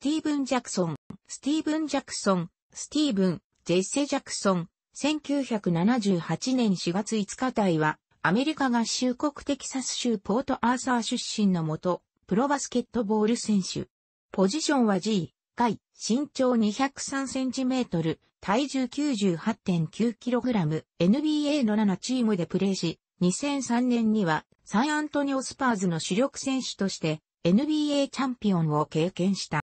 スティーブン・ジャクソン、スティーブン・ジャクソン、スティーブン、ジェッセ・ジャクソン、1978年4月5日隊は、アメリカ合衆国テキサス州ポートアーサー出身のもと、プロバスケットボール選手。ポジションは G、外、身長203センチメートル、体重9 8 9ラム、NBA の7チームでプレーし、2003年にはサンアントニオスパーズの主力選手として NBA チャンピオンを経験した。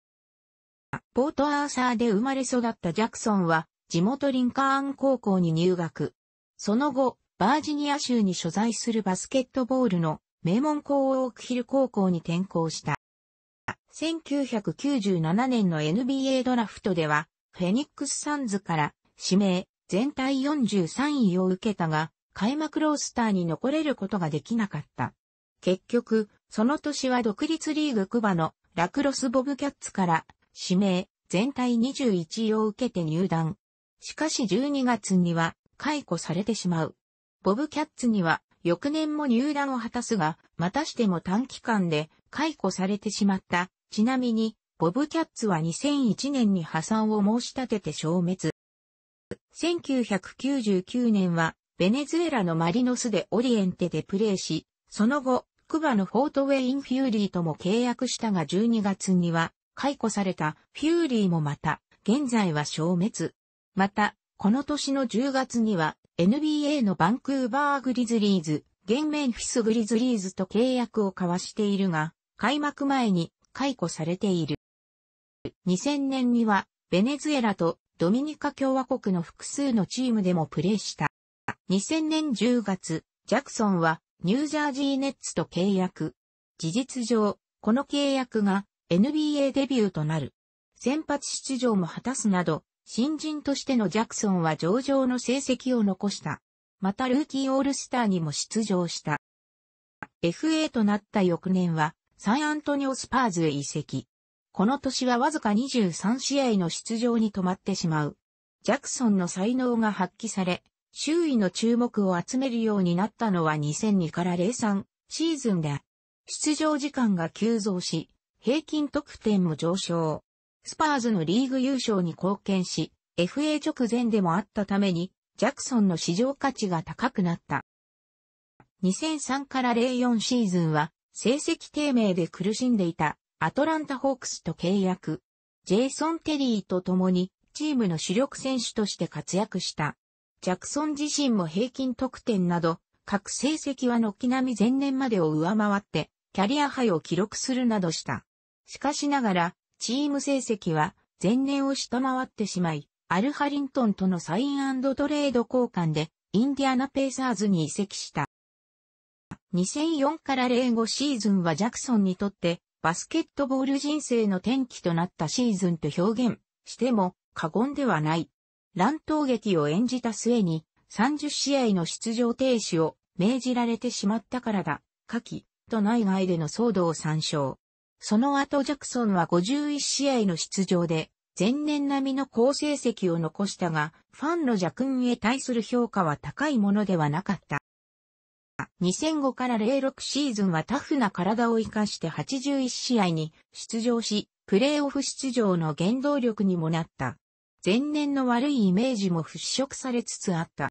ポートアーサーで生まれ育ったジャクソンは、地元リンカーン高校に入学。その後、バージニア州に所在するバスケットボールの名門校オークヒル高校に転校した。1997年の NBA ドラフトでは、フェニックスサンズから指名、全体43位を受けたが、開幕ロースターに残れることができなかった。結局、その年は独立リーグクバのラクロスボブキャッツから指名、全体21位を受けて入団。しかし12月には解雇されてしまう。ボブキャッツには翌年も入団を果たすが、またしても短期間で解雇されてしまった。ちなみに、ボブキャッツは2001年に破産を申し立てて消滅。1999年は、ベネズエラのマリノスでオリエンテでプレーし、その後、クバのフォートウェインフューリーとも契約したが12月には、解雇されたフューリーもまた、現在は消滅。また、この年の10月には NBA のバンクーバーグリズリーズ、現メンフィスグリズリーズと契約を交わしているが、開幕前に解雇されている。2000年にはベネズエラとドミニカ共和国の複数のチームでもプレーした。2000年10月、ジャクソンはニュージャージーネッツと契約。事実上、この契約が NBA デビューとなる。先発出場も果たすなど、新人としてのジャクソンは上々の成績を残した。またルーキーオールスターにも出場した。FA となった翌年は、サンアントニオスパーズへ移籍。この年はわずか23試合の出場に止まってしまう。ジャクソンの才能が発揮され、周囲の注目を集めるようになったのは2002から03シーズンで、出場時間が急増し、平均得点も上昇。スパーズのリーグ優勝に貢献し、FA 直前でもあったために、ジャクソンの市場価値が高くなった。2003から04シーズンは、成績低迷で苦しんでいたアトランタホークスと契約。ジェイソン・テリーと共にチームの主力選手として活躍した。ジャクソン自身も平均得点など、各成績は軒並み前年までを上回って、キャリアハイを記録するなどした。しかしながら、チーム成績は前年を下回ってしまい、アルハリントンとのサイントレード交換で、インディアナペーサーズに移籍した。2004から05シーズンはジャクソンにとって、バスケットボール人生の転機となったシーズンと表現しても過言ではない。乱闘劇を演じた末に、30試合の出場停止を命じられてしまったからだ。下記と内外での騒動を参照。その後ジャクソンは51試合の出場で、前年並みの好成績を残したが、ファンの邪ンへ対する評価は高いものではなかった。2005から06シーズンはタフな体を活かして81試合に出場し、プレーオフ出場の原動力にもなった。前年の悪いイメージも払拭されつつあった。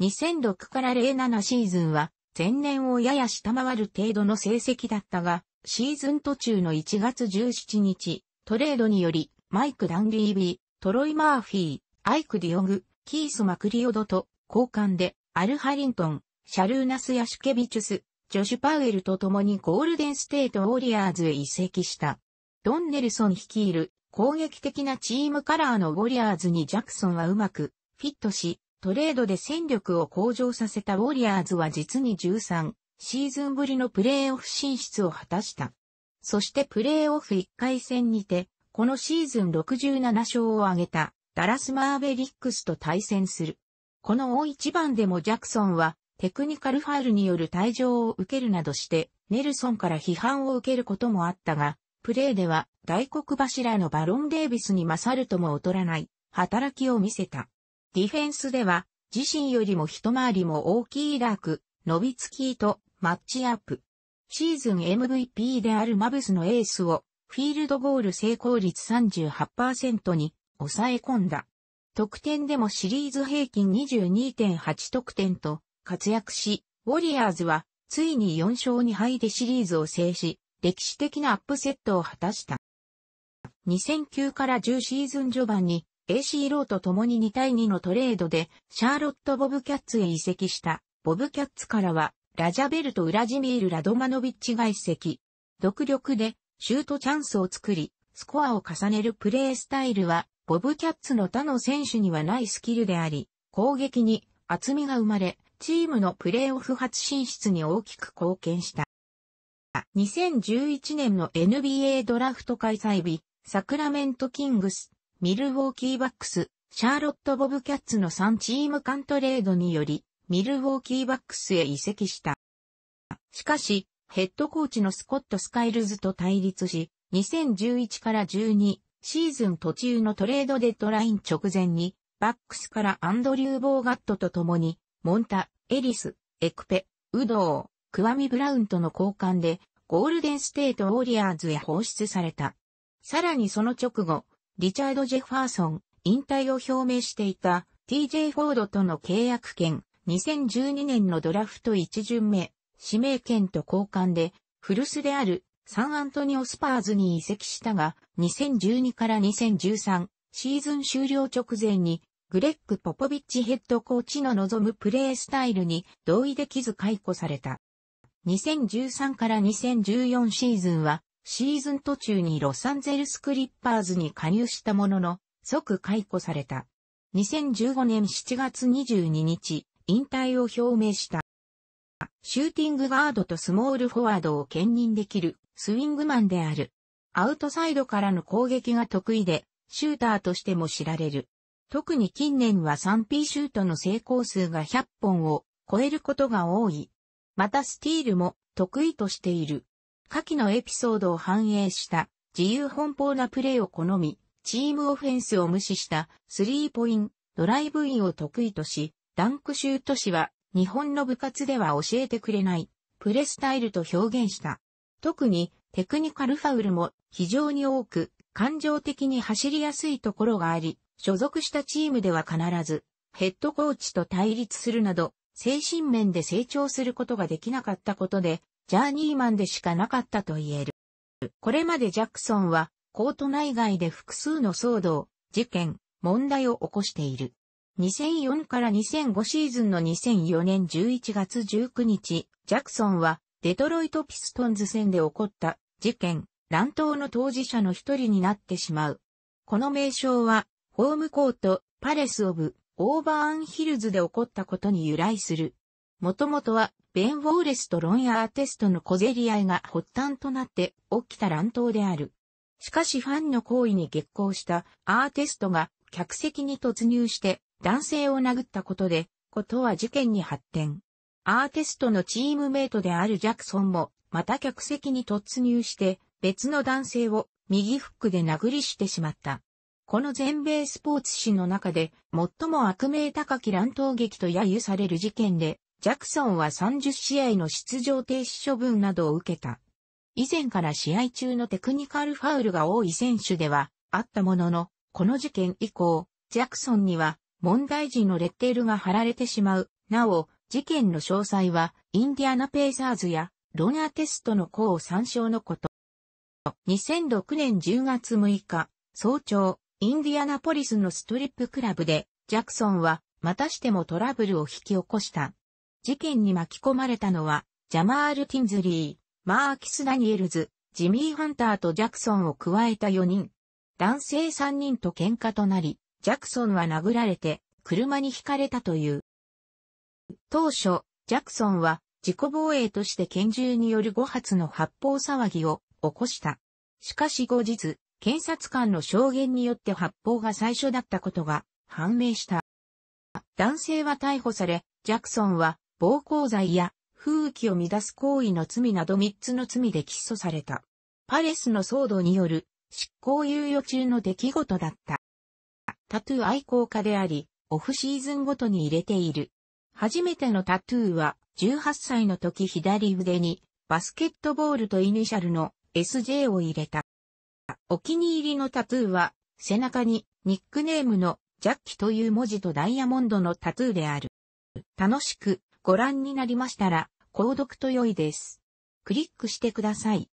2006から07シーズンは前年をやや下回る程度の成績だったが、シーズン途中の1月17日、トレードにより、マイク・ダンリービー、トロイ・マーフィー、アイク・ディオグ、キース・マクリオドと交換で、アル・ハリントン、シャルーナス・ヤシュケビチュス、ジョシュ・パウエルと共にゴールデン・ステート・ウォリアーズへ移籍した。ドンネルソン率いる攻撃的なチームカラーのウォリアーズにジャクソンはうまくフィットし、トレードで戦力を向上させたウォリアーズは実に13シーズンぶりのプレーオフ進出を果たした。そしてプレーオフ1回戦にて、このシーズン67勝を挙げたダラスマーベリックスと対戦する。この大一番でもジャクソンはテクニカルファイルによる退場を受けるなどして、ネルソンから批判を受けることもあったが、プレーでは大黒柱のバロン・デイビスに勝るとも劣らない働きを見せた。ディフェンスでは自身よりも一回りも大きいラーク、ノビツキーとマッチアップ。シーズン MVP であるマブスのエースをフィールドゴール成功率38%に抑え込んだ。得点でもシリーズ平均22.8得点と活躍し、ウォリアーズはついに4勝2敗でシリーズを制し、歴史的なアップセットを果たした。2009から10シーズン序盤に AC ローと共に2対2のトレードでシャーロット・ボブキャッツへ移籍したボブキャッツからはラジャベルとウラジミール・ラドマノビッチ外一席。独力でシュートチャンスを作り、スコアを重ねるプレースタイルは、ボブキャッツの他の選手にはないスキルであり、攻撃に厚みが生まれ、チームのプレーオフ初進出に大きく貢献した。2011年の NBA ドラフト開催日、サクラメントキングス、ミルウォーキーバックス、シャーロット・ボブキャッツの3チーム間トレードにより、ミルウォーキーバックスへ移籍した。しかし、ヘッドコーチのスコット・スカイルズと対立し、2011から12シーズン途中のトレードデッドライン直前に、バックスからアンドリュー・ボーガットと共に、モンタ、エリス、エクペ、ウドー、クワミ・ブラウンとの交換で、ゴールデンステート・ウォリアーズへ放出された。さらにその直後、リチャード・ジェファーソン、引退を表明していた TJ フォードとの契約権2012年のドラフト1巡目、指名権と交換で、古巣であるサンアントニオスパーズに移籍したが、2012から2013シーズン終了直前に、グレッグ・ポポビッチヘッドコーチの望むプレースタイルに同意できず解雇された。2013から2014シーズンは、シーズン途中にロサンゼルスクリッパーズに加入したものの、即解雇された。2015年7月22日、引退を表明した。シューティングガードとスモールフォワードを兼任できるスイングマンである。アウトサイドからの攻撃が得意で、シューターとしても知られる。特に近年は 3P シュートの成功数が100本を超えることが多い。またスティールも得意としている。下記のエピソードを反映した自由奔放なプレーを好み、チームオフェンスを無視したスリーポイントドライブインを得意とし、ダンクシュート氏は、日本の部活では教えてくれない、プレスタイルと表現した。特に、テクニカルファウルも非常に多く、感情的に走りやすいところがあり、所属したチームでは必ず、ヘッドコーチと対立するなど、精神面で成長することができなかったことで、ジャーニーマンでしかなかったと言える。これまでジャクソンは、コート内外で複数の騒動、事件、問題を起こしている。2004から2005シーズンの2004年11月19日、ジャクソンはデトロイトピストンズ戦で起こった事件、乱闘の当事者の一人になってしまう。この名称は、ホームコート、パレス・オブ、オーバーン・ヒルズで起こったことに由来する。もともとは、ベン・ウォーレスとロンアーテストの小競り合いが発端となって起きた乱闘である。しかしファンの行為に激高したアーテストが客席に突入して男性を殴ったことで、ことは事件に発展。アーティストのチームメイトであるジャクソンも、また客席に突入して、別の男性を右フックで殴りしてしまった。この全米スポーツ誌の中で、最も悪名高き乱闘劇と揶揄される事件で、ジャクソンは30試合の出場停止処分などを受けた。以前から試合中のテクニカルファウルが多い選手ではあったものの、この事件以降、ジャクソンには問題児のレッテルが貼られてしまう。なお、事件の詳細は、インディアナペイサーズや、ロナーテストの項を参照のこと。2006年10月6日、早朝、インディアナポリスのストリップクラブで、ジャクソンは、またしてもトラブルを引き起こした。事件に巻き込まれたのは、ジャマール・ティンズリー、マーキス・ダニエルズ、ジミー・ハンターとジャクソンを加えた4人。男性3人と喧嘩となり、ジャクソンは殴られて、車にひかれたという。当初、ジャクソンは自己防衛として拳銃による5発の発砲騒ぎを起こした。しかし後日、検察官の証言によって発砲が最初だったことが判明した。男性は逮捕され、ジャクソンは暴行罪や風紀を乱す行為の罪など3つの罪で起訴された。パレスの騒動による執行猶予中の出来事だった。タトゥー愛好家であり、オフシーズンごとに入れている。初めてのタトゥーは、18歳の時左腕に、バスケットボールとイニシャルの SJ を入れた。お気に入りのタトゥーは、背中にニックネームのジャッキという文字とダイヤモンドのタトゥーである。楽しくご覧になりましたら、購読と良いです。クリックしてください。